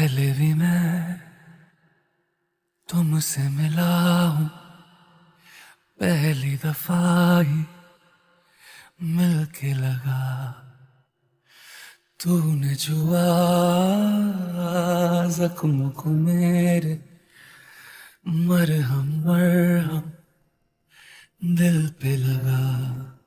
पहले भी मैं तुमसे मिला हूं पहली दफा ही मिलके लगा तूने जुआ जख्म को मेरे मरहम मरहम दिल पे लगा